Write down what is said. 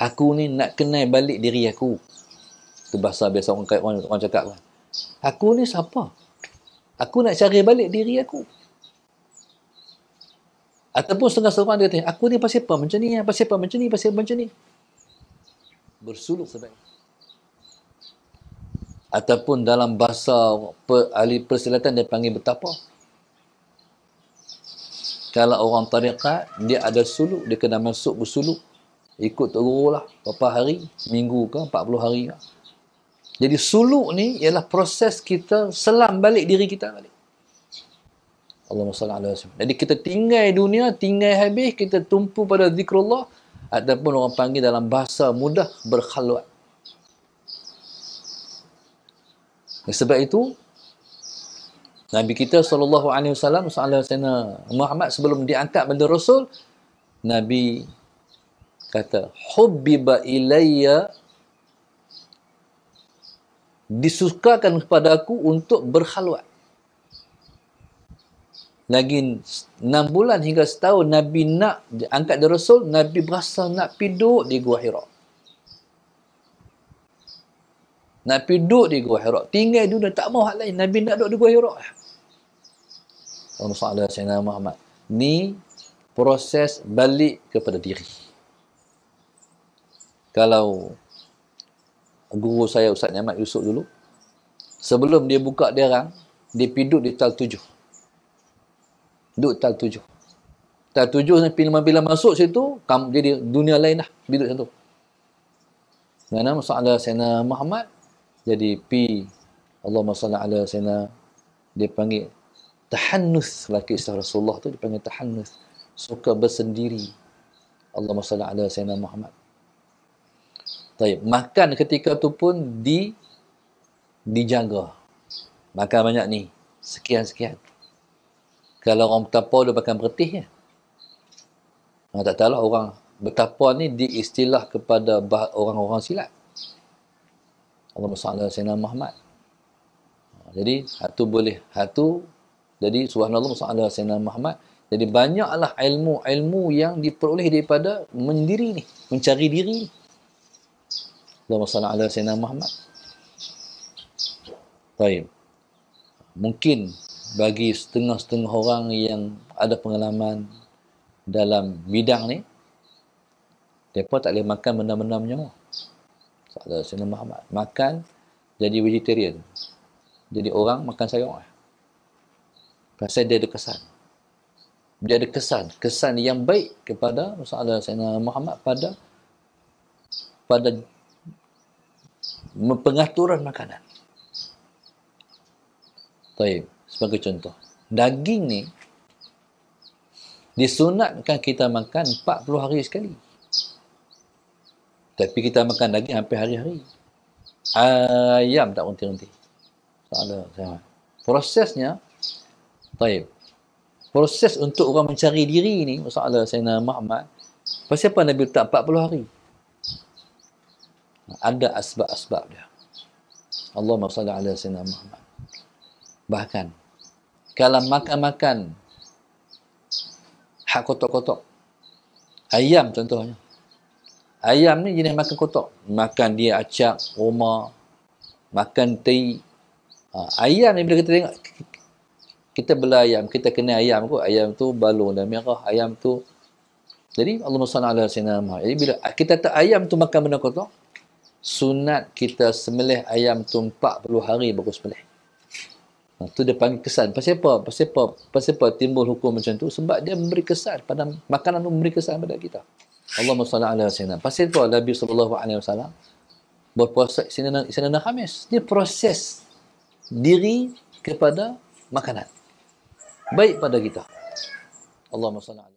aku ni nak kenal balik diri aku ke bahasa biasa orang, orang, orang cakap kan aku ni siapa aku nak cari balik diri aku ataupun setengah seorang dia kata aku ni pasal apa macam ni pasal apa macam ni pasal macam ni bersuluk sebaik ataupun dalam bahasa per, ahli persilatan dia panggil betapa kalau orang tarikat dia ada suluk dia kena masuk bersuluk ikut tok guru lah berapa hari minggu ke 40 hari ke. jadi suluk ni ialah proses kita selam balik diri kita balik Allah SWT jadi kita tinggal dunia tinggal habis kita tumpu pada zikrullah ataupun orang panggil dalam bahasa mudah berkhaluat sebab itu Nabi kita sallallahu alaihi wasallam sallallahu alaihi wasallam Muhammad sebelum diangkat menjadi rasul Nabi kata hubbiba ilayya disukakan kepada aku untuk berkhalwat lagi 6 bulan hingga setahun Nabi nak angkat dia Rasul Nabi berasa nak piduk di Gua Hira nak piduk di Gua Hira tinggal dunia tak mau hal lain Nabi nak duduk di Gua Hira Allah SWT Muhammad ni proses balik kepada diri kalau guru saya Ustaz Nyamat Yusuf dulu sebelum dia buka dia derang dia piduk di tal tujuh duduk tal tujuh tal tujuh ni bila-bila masuk situ jadi dunia lain lah piduk situ mana masalah Sena Muhammad jadi pi Allah masalah ala Sena dia panggil tahannus laki istri Rasulullah tu dia panggil tahannus suka bersendiri Allah masalah ala Sena Muhammad Taib. Makan ketika tu pun di dijaga. Makan banyak ni. Sekian-sekian. Kalau orang bertapa dia makan bertih ya. Orang tak tahu lah orang bertapa ni diistilah kepada orang-orang silat. Allah SWT Sayyidina Muhammad. Ha, jadi, hatu boleh. Hatu, jadi subhanallah SWT Sayyidina Muhammad. Jadi, banyaklah ilmu-ilmu yang diperoleh daripada mendiri ni. Mencari diri ni. Allahumma salli ala Sayyidina Muhammad. Baik. Mungkin bagi setengah-setengah orang yang ada pengalaman dalam bidang ni, mereka tak boleh makan benda-benda menyawa. Salah Sayyidina Muhammad. Makan, jadi vegetarian. Jadi orang makan sayur. Pasal dia ada kesan. Dia ada kesan. Kesan yang baik kepada Rasulullah Sayyidina Muhammad pada pada pengaturan makanan. Baik, sebagai contoh, daging ni disunatkan kita makan 40 hari sekali. Tapi kita makan daging hampir hari-hari. Ayam tak berhenti-henti. Tak ada. Sama. Prosesnya, baik, proses untuk orang mencari diri ni, masalah saya nama Ahmad, pasal apa Nabi letak 40 hari? ada asbab-asbab dia Allahumma salli ala sayyidina Muhammad bahkan kalau makan-makan hak kotak-kotak ayam contohnya ayam ni jenis makan kotak makan dia acak rumah makan teri ha, ayam ni bila kita tengok kita bela ayam kita kena ayam kot ayam tu balung dan merah ayam tu jadi Allahumma salli ala sayyidina Muhammad jadi bila kita tak ayam tu makan benda kotak sunat kita semelih ayam tu 40 hari baru semelih. Ha, tu dia panggil kesan. Pasal apa? Pasal apa? Pasal apa timbul hukum macam tu? Sebab dia memberi kesan pada makanan tu memberi kesan pada kita. Allah SWT. Pasal apa Nabi SAW berpuasa Isnin Isnin dan Khamis? Dia proses diri kepada makanan. Baik pada kita. Allah SWT.